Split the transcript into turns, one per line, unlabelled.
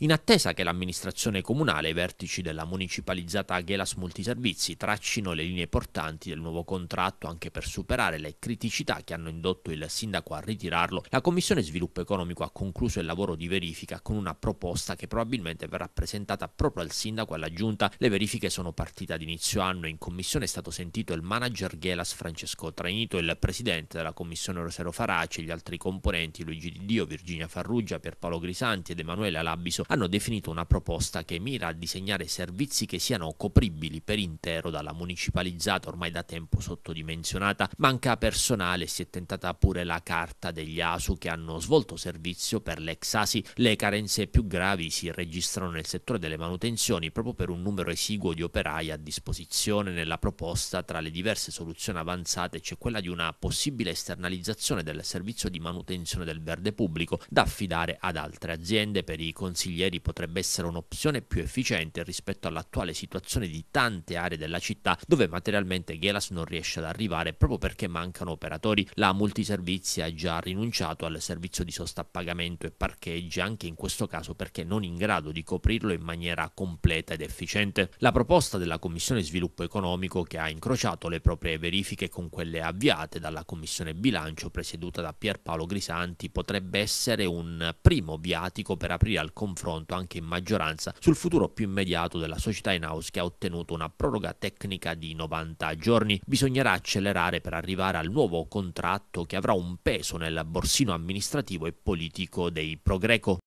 In attesa che l'amministrazione comunale e i vertici della municipalizzata Aghelas Multiservizi traccino le linee portanti del nuovo contratto anche per superare le criticità che hanno indotto il sindaco a ritirarlo, la Commissione Sviluppo Economico ha concluso il lavoro di verifica con una proposta che probabilmente verrà presentata proprio al sindaco e alla giunta. Le verifiche sono partite ad inizio anno. e In commissione è stato sentito il manager Ghelas Francesco Trainito, il presidente della commissione Rosero Farace, gli altri componenti Luigi Di Dio, Virginia Farrugia, Pierpaolo Grisanti ed Emanuele Alabiso hanno definito una proposta che mira a disegnare servizi che siano copribili per intero dalla municipalizzata ormai da tempo sottodimensionata, manca personale si è tentata pure la carta degli ASU che hanno svolto servizio per l'ex ASI. Le carenze più gravi si registrano nel settore delle manutenzioni proprio per un numero esiguo di operai a disposizione. Nella proposta tra le diverse soluzioni avanzate c'è quella di una possibile esternalizzazione del servizio di manutenzione del verde pubblico da affidare ad altre aziende per i consigli giornalieri potrebbe essere un'opzione più efficiente rispetto all'attuale situazione di tante aree della città dove materialmente Gelas non riesce ad arrivare proprio perché mancano operatori. La multiservizi ha già rinunciato al servizio di sosta a pagamento e parcheggi anche in questo caso perché non in grado di coprirlo in maniera completa ed efficiente. La proposta della Commissione Sviluppo Economico che ha incrociato le proprie verifiche con quelle avviate dalla Commissione Bilancio presieduta da Pierpaolo Grisanti potrebbe essere un primo viatico per aprire al confronto confronto anche in maggioranza sul futuro più immediato della società in house che ha ottenuto una proroga tecnica di 90 giorni. Bisognerà accelerare per arrivare al nuovo contratto che avrà un peso nel borsino amministrativo e politico dei Progreco.